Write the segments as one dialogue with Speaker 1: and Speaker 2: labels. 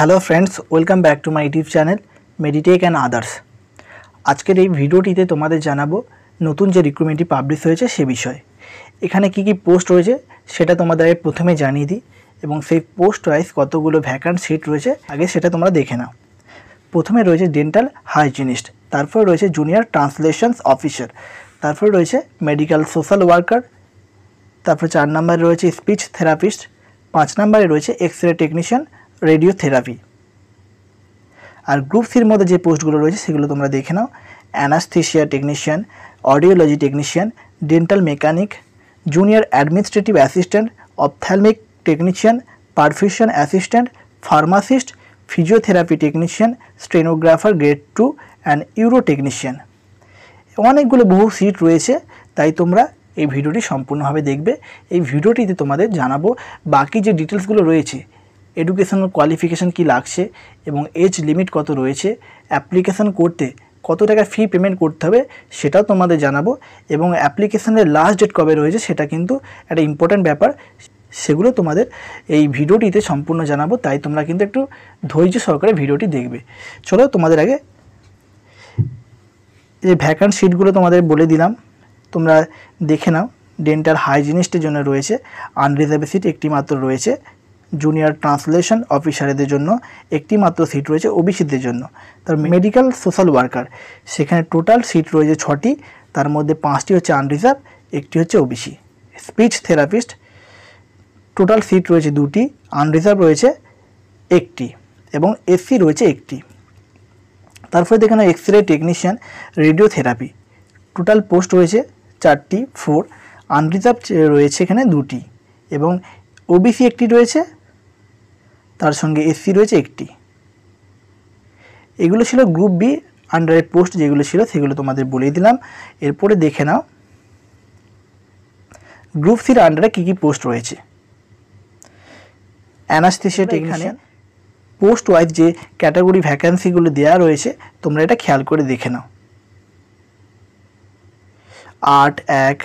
Speaker 1: hello friends welcome back to my YouTube channel Meditech and others আজকের এই ভিডিওটিতে তোমাদের জানাবো নতুন যে রিক্রুটমেন্টটি পাবলিশ হয়েছে সে বিষয়ে এখানে কি কি পোস্ট রয়েছে সেটা তোমাদের প্রথমে জানিয়ে দিই এবং সেই পোস্ট ওয়াইজ কতগুলো ভ্যাকান্ট সিট রয়েছে আগে সেটা তোমরা দেখে নাও প্রথমে রয়েছে ডেন্টাল হাইজিনিস্ট তারপর রয়েছে জুনিয়র ট্রান্সলেশনস অফিসার তারপর রয়েছে মেডিকেল সোশ্যাল ওয়ার্কার তারপর চার নম্বরে রয়েছে স্পিচ থেরাপিস্ট পাঁচ নম্বরে রয়েছে এক্স রে টেকনিশিয়ান রেডিওথেরাপি আর গ্রুপ সির মধ্যে যে পোস্টগুলো রয়েছে সেগুলো তোমরা দেখে নাও anaesthesia technician audiology technician dental mechanic junior administrative assistant ophthalmic technician perfusion assistant pharmacist physiotherapy technician stenographer grade two and euro technician অনেকগুলো বহু সিট রয়েছে তাই তোমরা এই ভিডিওটি সম্পূর্ণভাবে দেখবে এই ভিডিওটিতে তোমাদের জানাবো বাকি যে ডিটেলসগুলো রয়েছে এডুকেশনাল কোয়ালিফিকেশান কি লাগছে এবং এজ লিমিট কত রয়েছে অ্যাপ্লিকেশান করতে কত টাকা ফি পেমেন্ট করতে হবে সেটাও তোমাদের জানাবো এবং অ্যাপ্লিকেশানের লাস্ট ডেট কবে রয়েছে সেটা কিন্তু একটা ইম্পর্ট্যান্ট ব্যাপার সেগুলো তোমাদের এই ভিডিওটিতে সম্পূর্ণ জানাবো তাই তোমরা কিন্তু একটু ধৈর্য সহকারে ভিডিওটি দেখবে চলো তোমাদের আগে যে ভ্যাকান্ট সিটগুলো তোমাদের বলে দিলাম তোমরা দেখে নাও ডেন্টাল হাইজিনিস্টের জন্য রয়েছে আনরিজার্ভ সিট একটি মাত্র রয়েছে জুনিয়র ট্রান্সলেশন অফিসারদের জন্য একটি মাত্র সিট রয়েছে ওবিসিদের জন্য তার মেডিকেল সোশ্যাল ওয়ার্কার সেখানে টোটাল সিট রয়েছে ছটি তার মধ্যে পাঁচটি হচ্ছে আনরিজার্ভ একটি হচ্ছে OBC speech therapist total seat রয়েছে দুটি আনরিজার্ভ রয়েছে একটি এবং এসি রয়েছে একটি তারপরে দেখানো x ray technician radiotherapy total post রয়েছে চারটি ফোর আনরিজার্ভ রয়েছে এখানে দুটি এবং ওবিসি একটি রয়েছে তার সঙ্গে এসি রয়েছে একটি এগুলো ছিল গ্রুপ বি আন্ডারে পোস্ট যেগুলো ছিল সেগুলো তোমাদের বলেই দিলাম এরপরে দেখে নাও গ্রুপ সির আন্ডারে কী কী পোস্ট রয়েছে অ্যানাস্থিসিয়াট এখানে পোস্ট ওয়াইজ যে ক্যাটাগরি ভ্যাকান্সিগুলো দেয়া রয়েছে তোমরা এটা খেয়াল করে দেখে নাও আর্ট এক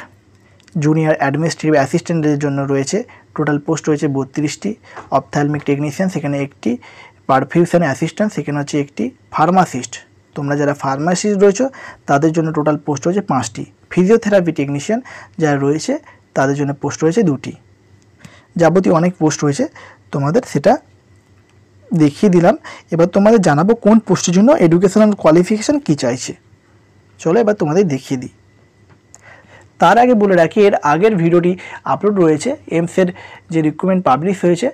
Speaker 1: জুনিয়র অ্যাডমিনিস্ট্রেটিভ অ্যাসিস্ট্যান্টের জন্য রয়েছে টোটাল পোস্ট রয়েছে বত্রিশটি অপথ্যালমিক টেকনিশিয়ান সেখানে একটি পারফিউশান অ্যাসিস্ট্যান্ট সেখানে হচ্ছে একটি ফার্মাসিস্ট তোমরা যারা ফার্মাসিস্ট রয়েছে তাদের জন্য টোটাল পোস্ট রয়েছে পাঁচটি ফিজিওথেরাপি টেকনিশিয়ান যারা রয়েছে তাদের জন্য পোস্ট রয়েছে দুটি যাবতীয় অনেক পোস্ট রয়েছে তোমাদের সেটা দেখিয়ে দিলাম এবার তোমাদের জানাবো কোন পোস্টের জন্য এডুকেশনাল কোয়ালিফিকেশান কী চাইছে চলো এবার তোমাদের দেখিয়ে দিই তার আগে বলে রাখি এর আগের ভিডিওটি আপলোড রয়েছে এমসের যে রিক্রুটমেন্ট পাবলিশ হয়েছে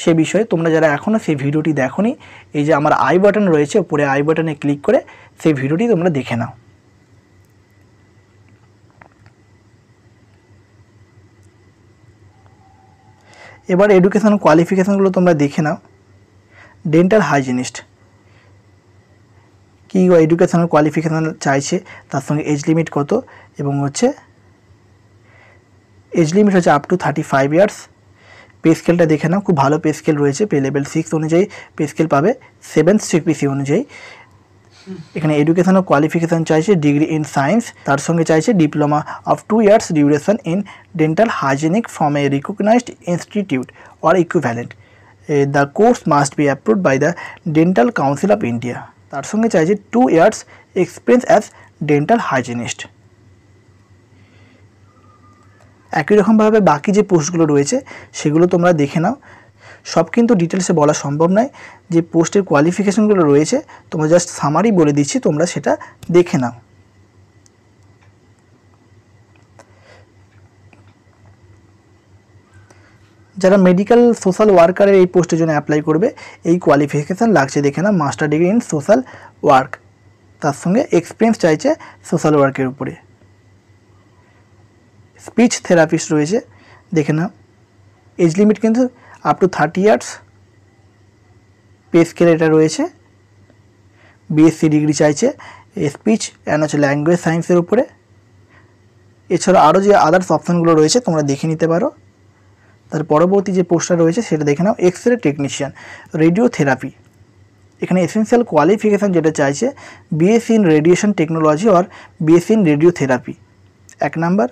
Speaker 1: সে বিষয়ে তোমরা যারা এখনও সেই ভিডিওটি নি এই যে আমার আই বাটন রয়েছে উপরে আই বাটনে ক্লিক করে সেই ভিডিওটি তোমরা দেখে নাও এবার এডুকেশন কোয়ালিফিকেশানগুলো তোমরা দেখে নাও ডেন্টাল হাইজিনিস্ট কি এডুকেশনাল কোয়ালিফিকেশান চাইছে তার সঙ্গে এজ লিমিট কত এবং হচ্ছে এজ লিমিট হচ্ছে up to thirty five years pay স্কেলটা দেখে নাও খুব ভালো পে স্কেল রয়েছে পে লেভেল সিক্স অনুযায়ী পে স্কেল পাবে সেভেন সিপিসি অনুযায়ী এখানে এডুকেশনাল ও কোয়ালিফিকেশান চাইছে ডিগ্রি ইন সায়েন্স তার সঙ্গে চাইছে diploma of two years duration in dental hygienic from a recognised institute or equivalent the course must be approved by the dental council of India তার সঙ্গে চাইছে two years experience as dental hygienist একই রকমভাবে বাকি যে পোস্টগুলো রয়েছে সেগুলো তোমরা দেখে নাও সব কিন্তু ডিটেলসে বলা সম্ভব নয় যে পোস্টের কোয়ালিফিকেশানগুলো রয়েছে তোমরা জাস্ট সামারি বলে দিচ্ছি তোমরা সেটা দেখে নাও যারা মেডিকেল সোশ্যাল ওয়ার্কারের এই পোস্টের জন্য অ্যাপ্লাই করবে এই কোয়ালিফিকেশান লাগছে দেখে না master degree in social work তার সঙ্গে এক্সপিরিয়েন্স চাইছে সোশ্যাল ওয়ার্কের উপরে স্পিচ থেরাপিস্ট রয়েছে দেখে না এজ লিমিট কিন্তু up to thirty years pay scale এটা রয়েছে বিএসসি ডিগ্রি চাইছে স্পিচ অ্যান্ড হচ্ছে ল্যাঙ্গুয়েজ সায়েন্সের উপরে এছাড়া আরও যে আদার্স অপশানগুলো রয়েছে তোমরা দেখে নিতে পারো তার পরবর্তী যে পোস্টটা রয়েছে সেটা দেখে নাও এক্স রে টেকনিশিয়ান রেডিওথেরাপি এখানে এসেন্সিয়াল কোয়ালিফিকেশান যেটা চাইছে BSc in radiation technology or BSc in radiotherapy এক নাম্বার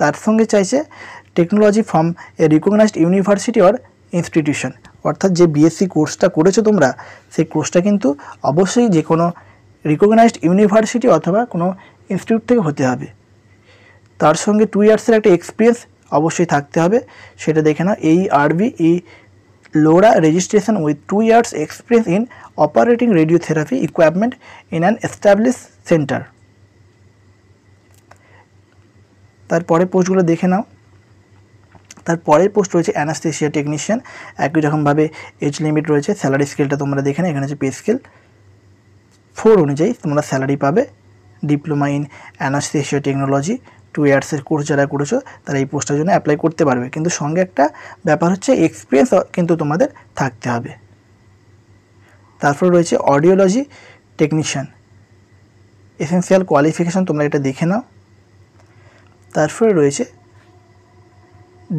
Speaker 1: তার সঙ্গে চাইছে technology from a recognised university or institution অর্থাৎ যে বিএসসি কোর্সটা করেছো তোমরা সেই কোর্সটা কিন্তু অবশ্যই যে কোনো রিকগনাইজড ইউনিভার্সিটি অথবা কোনো ইনস্টিটিউট থেকে হতে হবে তার সঙ্গে টু ইয়ার্সের একটা এক্সপিরিয়েন্স অবশ্যই থাকতে হবে সেটা দেখে নাও এই আরবি ই লোরা registration with two years experience in operating radiotherapy equipment in an establish centre তারপরে পোস্টগুলো দেখে নাও তারপরের পোস্ট রয়েছে অ্যানাস্থেশিয়া টেকনিশিয়ান একই রকমভাবে এজ লিমিট রয়েছে স্যালারি স্কেলটা তোমরা দেখে না এখানে হচ্ছে পে স্কেল ফোর অনুযায়ী তোমরা স্যালারি পাবে diploma in anaesthesia technology two ইয়ার্সের কোর্স যারা করেছো তারা এই পোস্টটার জন্য অ্যাপ্লাই করতে পারবে কিন্তু সঙ্গে একটা ব্যাপার হচ্ছে এক্সপিরিয়েন্স কিন্তু তোমাদের থাকতে হবে তারপর রয়েছে অডিওলজি টেকনিশিয়ান এসেন্সিয়াল কোয়ালিফিকেশান তোমরা এটা দেখে নাও তারপরে রয়েছে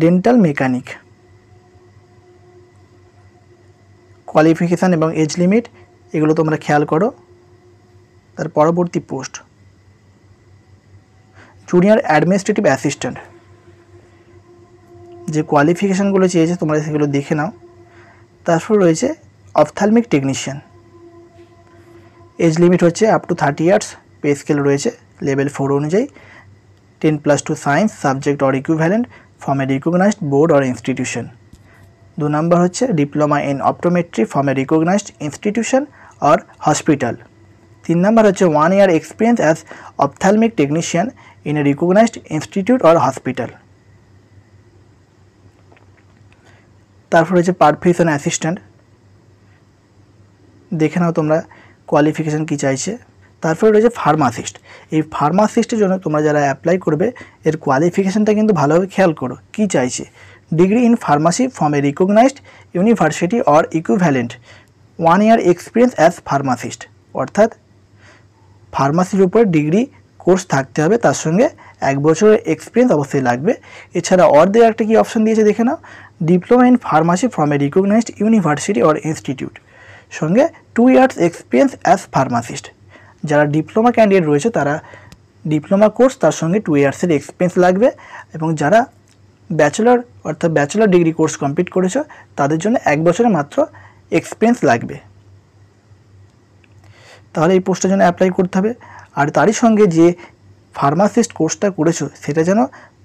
Speaker 1: ডেন্টাল মেকানিক কোয়ালিফিকেশান এবং এজ লিমিট এগুলো তোমরা খেয়াল করো তার পরবর্তী পোস্ট জুনিয়র অ্যাডমিনিস্ট্রেটিভ অ্যাসিস্ট্যান্ট যে কোয়ালিফিকেশানগুলো চেয়েছে তোমরা সেগুলো দেখে নাও তারপর রয়েছে অপথালমিক টেকনিশিয়ান এজ লিমিট হচ্ছে up to thirty years pay scale রয়েছে লেভেল ফোর অনুযায়ী ten plus two science subject or equivalent from a recognised board or institution দু নম্বর হচ্ছে diploma in optometry from a recognised institution or hospital তিন number হচ্ছে one year experience as ophthalmic technician in a recognised institute or hospital তারপর হচ্ছে perfusion assistant দেখে নাও তোমরা qualification কী চাইছে তারপরে রয়েছে ফার্মাসিস্ট এই ফার্মাসিস্টের জন্য তোমরা যারা অ্যাপ্লাই করবে এর কোয়ালিফিকেশানটা কিন্তু ভালোভাবে খেয়াল করো কি চাইছে degree in pharmacy from a recognised university or equivalent one year experience as pharmacist অর্থাৎ ফার্মাসির উপরে ডিগ্রি কোর্স থাকতে হবে তার সঙ্গে এক বছরের এক্সপিরিয়েন্স অবশ্যই লাগবে এছাড়া অর্ধের একটা কি অপশন দিয়েছে দেখে নাও diploma in pharmacy from a recognised university or institute সঙ্গে two years experience as pharmacist যারা ডিপ্লোমা ক্যান্ডিডেট রয়েছে তারা ডিপ্লোমা কোর্স তার সঙ্গে টু ইয়ার্সের এক্সপিরিয়েন্স লাগবে এবং যারা ব্যাচেলর অর্থাৎ ব্যাচেলর ডিগ্রি কোর্স কমপ্লিট করেছে তাদের জন্য এক বছরে মাত্র এক্সপিরিয়েন্স লাগবে তাহলে এই পোস্টের জন্য অ্যাপ্লাই করতে হবে আর তারই সঙ্গে যে ফার্মাসিস্ট কোর্সটা করেছো সেটা যেন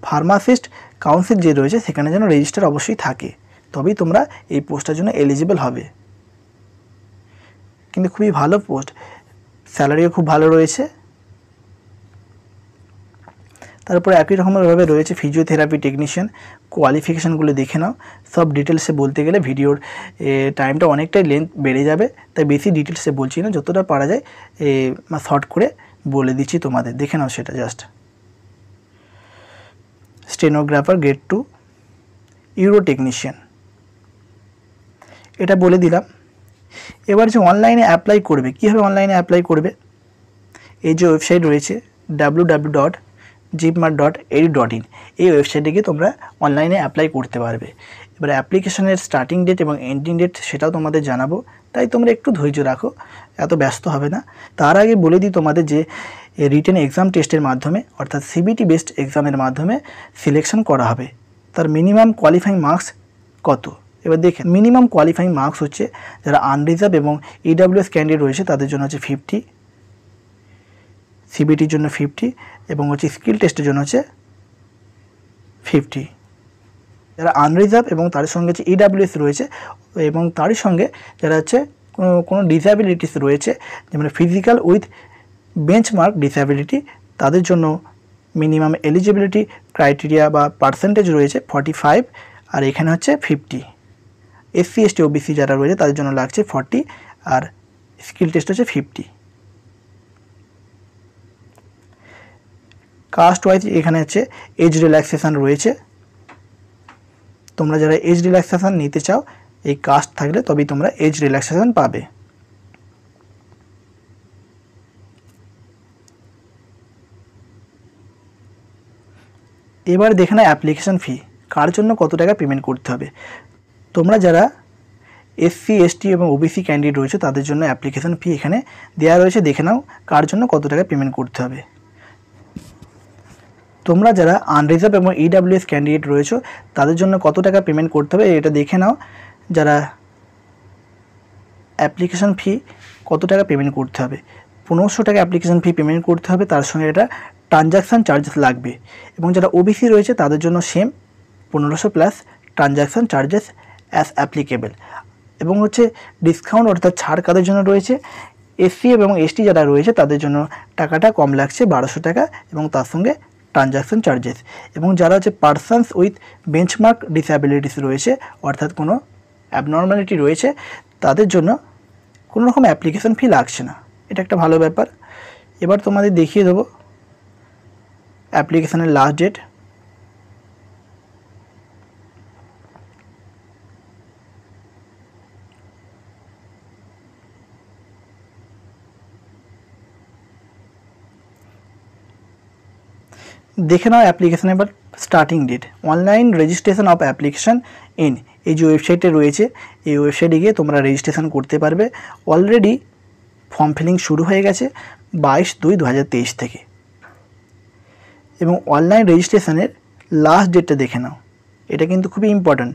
Speaker 1: ফার্মাসিস্ট কাউন্সিল যে রয়েছে সেখানে যেন রেজিস্টার অবশ্যই থাকে তবেই তোমরা এই পোস্টটার জন্য এলিজিবল হবে কিন্তু খুবই ভালো পোস্ট স্যালারিও খুব ভালো রয়েছে তারপরে একই রকমভাবে রয়েছে ফিজিওথেরাপি টেকনিশিয়ান কোয়ালিফিকেশানগুলো দেখে নাও সব ডিটেলসে বলতে গেলে ভিডিওর টাইমটা অনেকটাই লেন্থ বেড়ে যাবে তাই বেশি ডিটেলসে বলছি না যতটা পারা যায় শর্ট করে বলে দিচ্ছি তোমাদের দেখে নাও সেটা just stenographer grade two euro technician এটা বলে দিলাম এবার যে অনলাইনে অ্যাপ্লাই করবে কীভাবে অনলাইনে অ্যাপ্লাই করবে এই যে ওয়েবসাইট রয়েছে W W dot JIPMER dot ed dot in এই ওয়েবসাইটে গিয়ে তোমরা অনলাইনে অ্যাপ্লাই করতে পারবে এবার অ্যাপ্লিকেশনের স্টার্টিং ডেট এবং এন্ডিং ডেট সেটাও তোমাদের জানাবো তাই তোমরা একটু ধৈর্য রাখো এত ব্যস্ত হবে না তার আগে বলে দিই তোমাদের যে রিটেন এক্সাম টেস্টের মাধ্যমে অর্থাৎ সিবিটি বেসড এক্সামের মাধ্যমে সিলেকশন করা হবে তার মিনিমাম কোয়ালিফাইং মার্কস কত এবার দেখেন মিনিমাম কোয়ালিফাইং মার্কস হচ্ছে যারা আনরিজার্ভ এবং ইডাব্লিউএস e ক্যান্ডিডেট রয়েছে তাদের জন্য হচ্ছে ফিফটি সিবিটির জন্য ফিফটি এবং হচ্ছে স্কিল টেস্টের জন্য হচ্ছে ফিফটি যারা আনরিজার্ভ এবং তার সঙ্গে হচ্ছে ইডাব্লিউএস e রয়েছে এবং তারই সঙ্গে যারা হচ্ছে কোনো ডিসঅ্যাবিলিটিস রয়েছে যেমন ফিজিক্যাল উইথ বেঞ্চমার্ক ডিসঅ্যাবিলিটি তাদের জন্য মিনিমাম এলিজিবিলিটি ক্রাইটেরিয়া বা পার্সেন্টেজ রয়েছে ফর্টি ফাইভ আর এখানে হচ্ছে ফিফটি এসসি এসটি ওবিসি যারা রয়েছে তাদের জন্য লাগছে ফর্টি আর স্কিল টেস্ট হচ্ছে ফিফটি কাস্ট ওয়াইজ এখানে হচ্ছে এজ রিল্যাক্সেশান রয়েছে তোমরা যারা এজ রিল্যাক্সেশান নিতে চাও এই কাস্ট থাকলে তবেই তোমরা এজ রিল্যাক্সেশান পাবে এবার দেখে না অ্যাপ্লিকেশান ফি কার জন্য কত টাকা পেমেন্ট করতে হবে তোমরা যারা এসসি এসটি এবং ওবিসি ক্যান্ডিডেট রয়েছে তাদের জন্য অ্যাপ্লিকেশান ফি এখানে দেওয়া রয়েছে দেখে নাও কার জন্য কত টাকা পেমেন্ট করতে হবে তোমরা যারা আনরিজার্ভ এবং ইডাব্লিউএস ক্যান্ডিডেট রয়েছে তাদের জন্য কত টাকা পেমেন্ট করতে হবে এটা দেখে নাও যারা অ্যাপ্লিকেশান ফি কত টাকা পেমেন্ট করতে হবে পনেরোশো টাকা অ্যাপ্লিকেশান ফি পেমেন্ট করতে হবে তার সঙ্গে এটা ট্রানজ্যাকশান চার্জেস লাগবে এবং যারা ওবিসি রয়েছে তাদের জন্য সেম পনেরোশো plus transaction charges as applicable এবং হচ্ছে ডিসকাউন্ট অর্থাৎ ছাড় কাদের জন্য রয়েছে এসসি এবং এসটি যারা রয়েছে তাদের জন্য টাকাটা কম লাগছে বারোশো টাকা এবং তার সঙ্গে ট্রানজ্যাকশন চার্জেস এবং যারা হচ্ছে পার্সনস উইথ বেঞ্চমার্ক ডিসঅ্যাবিলিটিস রয়েছে অর্থাৎ কোনো অ্যাবনর্মালিটি রয়েছে তাদের জন্য কোনো রকম অ্যাপ্লিকেশন ফি লাগছে না এটা একটা ভালো ব্যাপার এবার তোমাদের দেখিয়ে দেবো অ্যাপ্লিকেশানের লাস্ট ডেট দেখে নাও অ্যাপ্লিকেশান এবার starting date online registration of application in এই যে ওয়েবসাইটে রয়েছে এই ওয়েবসাইটে গিয়ে তোমরা রেজিস্ট্রেশন করতে পারবে অলরেডি ফর্ম ফিলিং শুরু হয়ে গেছে বাইশ দুই দু থেকে এবং অনলাইন রেজিস্ট্রেশনের লাস্ট ডেটটা দেখে নাও এটা কিন্তু খুবই ইম্পর্ট্যান্ট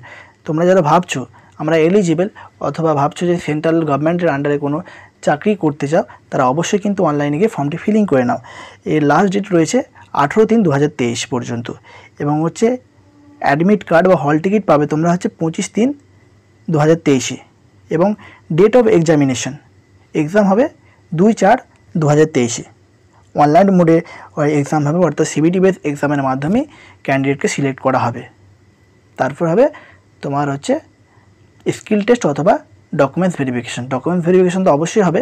Speaker 1: তোমরা যারা ভাবছো আমরা এলিজিবল অথবা ভাবছো যে সেন্ট্রাল গভর্নমেন্টের আন্ডারে কোনো চাকরি করতে চাও তারা অবশ্যই কিন্তু অনলাইনে গিয়ে ফর্মটি ফিলিং করে নাও এর লাস্ট ডেট রয়েছে আঠেরো তিন দু পর্যন্ত এবং হচ্ছে অ্যাডমিট কার্ড বা হল টিকিট পাবে তোমরা হচ্ছে পঁচিশ তিন দু এবং ডেট অফ এক্সামিনেশন এক্সাম হবে দুই চার দু অনলাইন মোডে ওই এক্সাম হবে অর্থাৎ সিবিটি বেস এক্সামের মাধ্যমে ক্যান্ডিডেটকে সিলেক্ট করা হবে তারপর হবে তোমার হচ্ছে স্কিল টেস্ট অথবা ডকুমেন্টস ভেরিফিকেশন ডকুমেন্টস ভেরিফিকেশান তো অবশ্যই হবে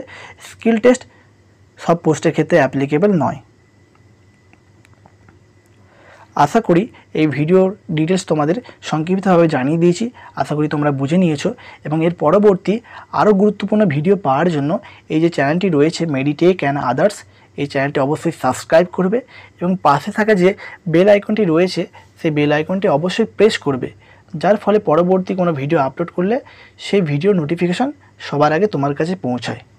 Speaker 1: স্কিল টেস্ট সব পোস্টের ক্ষেত্রে অ্যাপ্লিকেবল নয় আশা করি এই ভিডিওর ডিটেলস তোমাদের সংক্ষিপ্তভাবে জানিয়ে দিয়েছি আশা করি তোমরা বুঝে নিয়েছো এবং এর পরবর্তী আরও গুরুত্বপূর্ণ ভিডিও পাওয়ার জন্য এই যে চ্যানেলটি রয়েছে মেডিটেক অ্যান্ড আদার্স এই চ্যানেলটি অবশ্যই সাবস্ক্রাইব করবে এবং পাশে থাকা যে বেল আইকনটি রয়েছে সেই বেল আইকনটি অবশ্যই প্রেস করবে যার ফলে পরবর্তী কোনো ভিডিও আপলোড করলে সেই ভিডিও নোটিফিকেশান সবার আগে তোমার কাছে পৌঁছায়